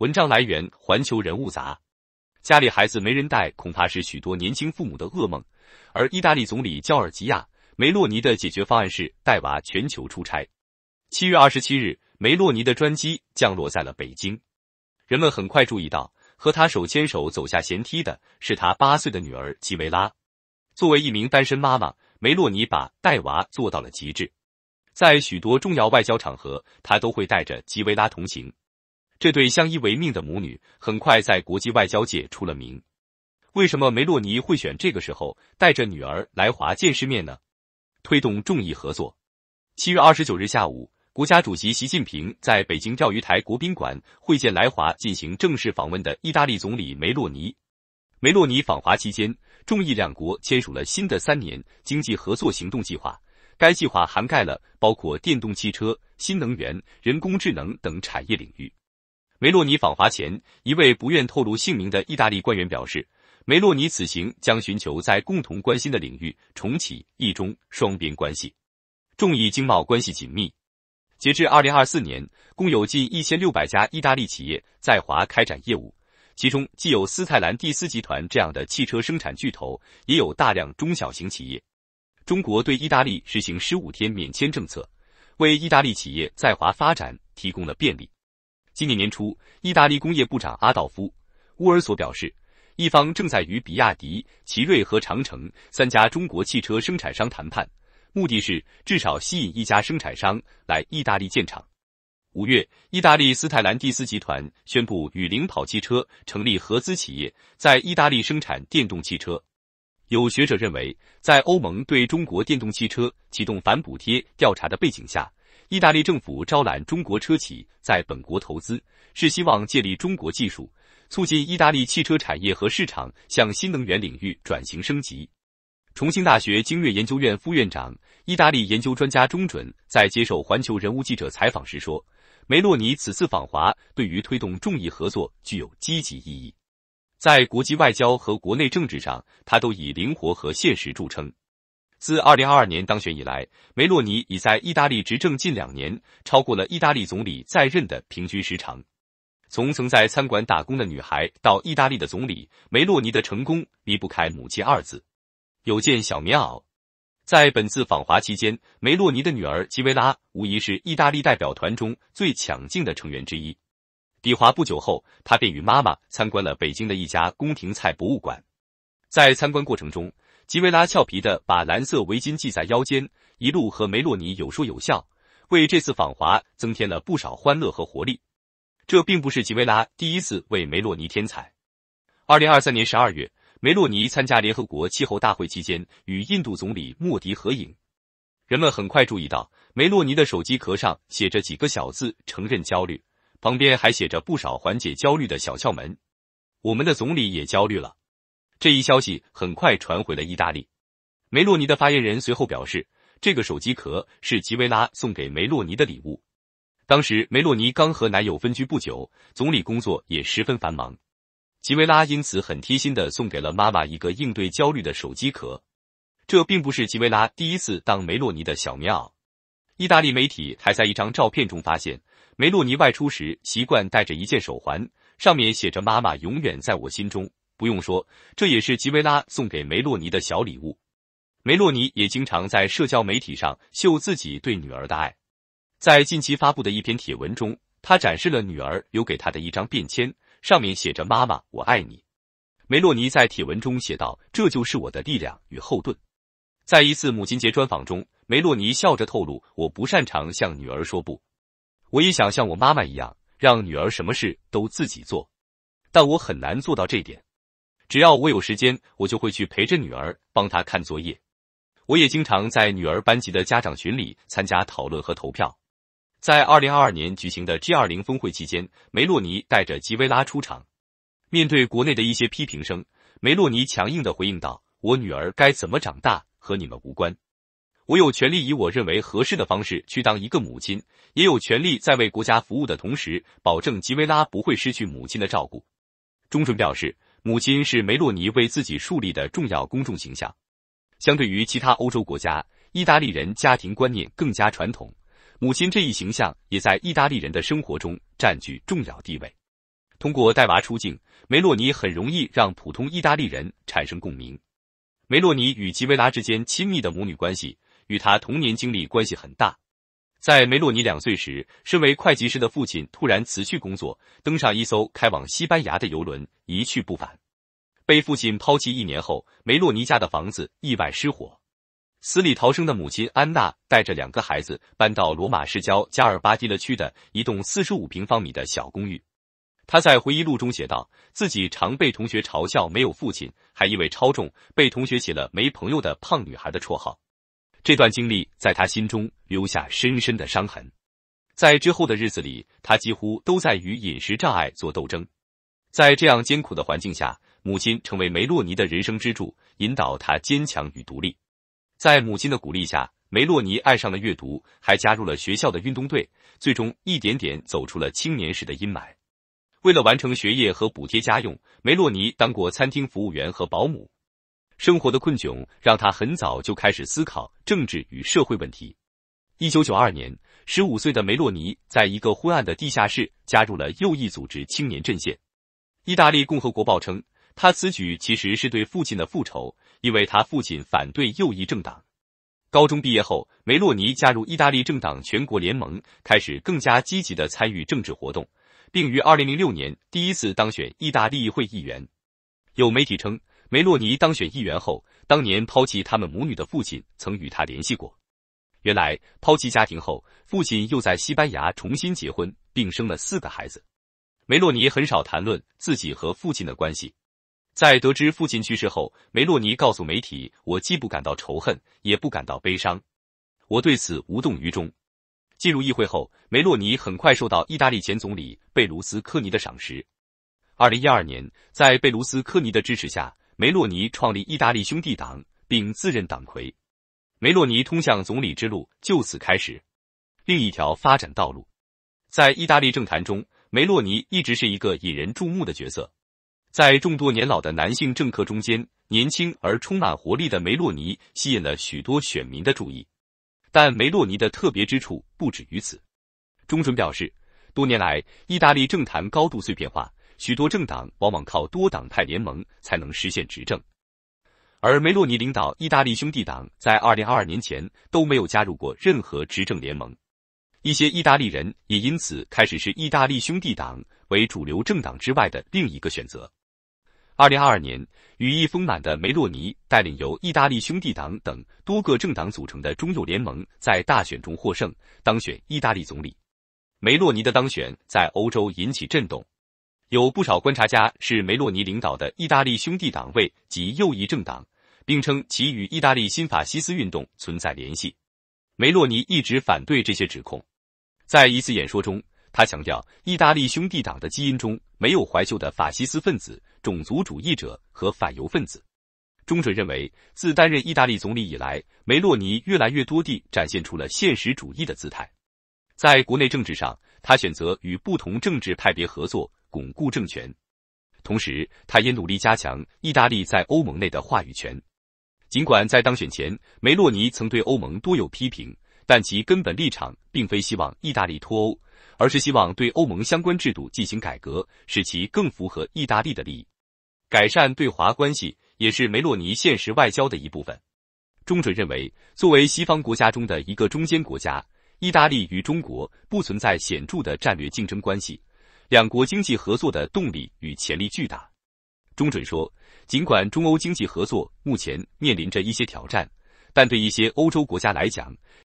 文章来源《环球人物》杂。家里孩子没人带，恐怕是许多年轻父母的噩梦。而意大利总理焦尔吉亚·梅洛尼的解决方案是带娃全球出差。七月二十七日，梅洛尼的专机降落在了北京。人们很快注意到，和他手牵手走下舷梯的是他八岁的女儿吉维拉。作为一名单身妈妈，梅洛尼把带娃做到了极致。在许多重要外交场合，他都会带着吉维拉同行。这对相依为命的母女很快在国际外交界出了名。为什么梅洛尼会选这个时候带着女儿来华见世面呢？推动众议合作。七月二十九日下午，国家主席习近平在北京钓鱼台国宾馆会见来华进行正式访问的意大利总理梅洛尼。梅洛尼访华期间，中意两国签署了新的三年经济合作行动计划。该计划涵盖了包括电动汽车、新能源、人工智能等产业领域。梅洛尼访华前，一位不愿透露姓名的意大利官员表示，梅洛尼此行将寻求在共同关心的领域重启意中双边关系。中意经贸关系紧密，截至二零二四年，共有近一千六百家意大利企业在华开展业务，其中既有斯泰兰蒂斯集团这样的汽车生产巨头，也有大量中小型企业。中国对意大利实行十五天免签政策，为意大利企业在华发展提供了便利。今年年初，意大利工业部长阿道夫·乌尔索表示，一方正在与比亚迪、奇瑞和长城三家中国汽车生产商谈判，目的是至少吸引一家生产商来意大利建厂。五月，意大利斯泰兰蒂斯集团宣布与领跑汽车成立合资企业，在意大利生产电动汽车。有学者认为，在欧盟对中国电动汽车启动反补贴调查的背景下。意大利政府招揽中国车企在本国投资，是希望借力中国技术，促进意大利汽车产业和市场向新能源领域转型升级。重庆大学经略研究院副院长、意大利研究专家钟准在接受《环球人物》记者采访时说：“梅洛尼此次访华，对于推动中意合作具有积极意义。在国际外交和国内政治上，他都以灵活和现实著称。”自二零二二年当选以来，梅洛尼已在意大利执政近两年，超过了意大利总理在任的平均时长。从曾在餐馆打工的女孩到意大利的总理，梅洛尼的成功离不开“母亲”二字。有件小棉袄。在本次访华期间，梅洛尼的女儿吉维拉无疑是意大利代表团中最抢镜的成员之一。抵华不久后，她便与妈妈参观了北京的一家宫廷菜博物馆。在参观过程中，吉维拉俏皮的把蓝色围巾系在腰间，一路和梅洛尼有说有笑，为这次访华增添了不少欢乐和活力。这并不是吉维拉第一次为梅洛尼添彩。二零二三年十二月，梅洛尼参加联合国气候大会期间与印度总理莫迪合影，人们很快注意到梅洛尼的手机壳上写着几个小字“承认焦虑”，旁边还写着不少缓解焦虑的小窍门。我们的总理也焦虑了。这一消息很快传回了意大利，梅洛尼的发言人随后表示，这个手机壳是吉维拉送给梅洛尼的礼物。当时梅洛尼刚和男友分居不久，总理工作也十分繁忙，吉维拉因此很贴心的送给了妈妈一个应对焦虑的手机壳。这并不是吉维拉第一次当梅洛尼的小棉袄。意大利媒体还在一张照片中发现，梅洛尼外出时习惯戴着一件手环，上面写着“妈妈永远在我心中”。不用说，这也是吉维拉送给梅洛尼的小礼物。梅洛尼也经常在社交媒体上秀自己对女儿的爱。在近期发布的一篇帖文中，他展示了女儿留给他的一张便签，上面写着“妈妈，我爱你”。梅洛尼在帖文中写道：“这就是我的力量与后盾。”在一次母亲节专访中，梅洛尼笑着透露：“我不擅长向女儿说不，我也想像我妈妈一样，让女儿什么事都自己做，但我很难做到这点。”只要我有时间，我就会去陪着女儿，帮她看作业。我也经常在女儿班级的家长群里参加讨论和投票。在二零二二年举行的 G 二零峰会期间，梅洛尼带着吉维拉出场。面对国内的一些批评声，梅洛尼强硬的回应道：“我女儿该怎么长大，和你们无关。我有权利以我认为合适的方式去当一个母亲，也有权利在为国家服务的同时，保证吉维拉不会失去母亲的照顾。”钟纯表示。母亲是梅洛尼为自己树立的重要公众形象。相对于其他欧洲国家，意大利人家庭观念更加传统，母亲这一形象也在意大利人的生活中占据重要地位。通过带娃出境，梅洛尼很容易让普通意大利人产生共鸣。梅洛尼与吉维拉之间亲密的母女关系，与她童年经历关系很大。在梅洛尼两岁时，身为会计师的父亲突然辞去工作，登上一艘开往西班牙的游轮，一去不返。被父亲抛弃一年后，梅洛尼家的房子意外失火，死里逃生的母亲安娜带着两个孩子搬到罗马市郊加尔巴蒂勒区的一栋四十五平方米的小公寓。她在回忆录中写道，自己常被同学嘲笑没有父亲，还因为超重被同学起了“没朋友的胖女孩”的绰号。这段经历在他心中留下深深的伤痕，在之后的日子里，他几乎都在与饮食障碍做斗争。在这样艰苦的环境下，母亲成为梅洛尼的人生支柱，引导他坚强与独立。在母亲的鼓励下，梅洛尼爱上了阅读，还加入了学校的运动队，最终一点点走出了青年时的阴霾。为了完成学业和补贴家用，梅洛尼当过餐厅服务员和保姆。生活的困窘让他很早就开始思考政治与社会问题。一九九二年，十五岁的梅洛尼在一个昏暗的地下室加入了右翼组织青年阵线。意大利共和国报称，他此举其实是对父亲的复仇，因为他父亲反对右翼政党。高中毕业后，梅洛尼加入意大利政党全国联盟，开始更加积极的参与政治活动，并于二零零六年第一次当选意大利议会议员。有媒体称。梅洛尼当选议员后，当年抛弃他们母女的父亲曾与他联系过。原来抛弃家庭后，父亲又在西班牙重新结婚，并生了四个孩子。梅洛尼很少谈论自己和父亲的关系。在得知父亲去世后，梅洛尼告诉媒体：“我既不感到仇恨，也不感到悲伤，我对此无动于衷。”进入议会后，梅洛尼很快受到意大利前总理贝卢斯科尼的赏识。二零一二年，在贝卢斯科尼的支持下，梅洛尼创立意大利兄弟党，并自任党魁。梅洛尼通向总理之路就此开始。另一条发展道路，在意大利政坛中，梅洛尼一直是一个引人注目的角色。在众多年老的男性政客中间，年轻而充满活力的梅洛尼吸引了许多选民的注意。但梅洛尼的特别之处不止于此。钟纯表示，多年来，意大利政坛高度碎片化。许多政党往往靠多党派联盟才能实现执政，而梅洛尼领导意大利兄弟党在二零二二年前都没有加入过任何执政联盟，一些意大利人也因此开始视意大利兄弟党为主流政党之外的另一个选择。二零二二年，羽翼丰满的梅洛尼带领由意大利兄弟党等多个政党组成的中右联盟在大选中获胜，当选意大利总理。梅洛尼的当选在欧洲引起震动。有不少观察家是梅洛尼领导的意大利兄弟党卫及右翼政党，并称其与意大利新法西斯运动存在联系。梅洛尼一直反对这些指控。在一次演说中，他强调意大利兄弟党的基因中没有怀旧的法西斯分子、种族主义者和反犹分子。中准认为，自担任意大利总理以来，梅洛尼越来越多地展现出了现实主义的姿态。在国内政治上，他选择与不同政治派别合作。巩固政权，同时他也努力加强意大利在欧盟内的话语权。尽管在当选前，梅洛尼曾对欧盟多有批评，但其根本立场并非希望意大利脱欧，而是希望对欧盟相关制度进行改革，使其更符合意大利的利益。改善对华关系也是梅洛尼现实外交的一部分。钟准认为，作为西方国家中的一个中间国家，意大利与中国不存在显著的战略竞争关系。两国经济合作的动力与潜力巨大，钟准说，尽管中欧经济合作目前面临着一些挑战，但对一些欧洲国家来讲。